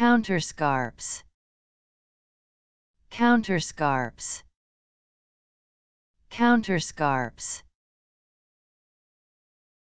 Counterscarps Counterscarps Counterscarps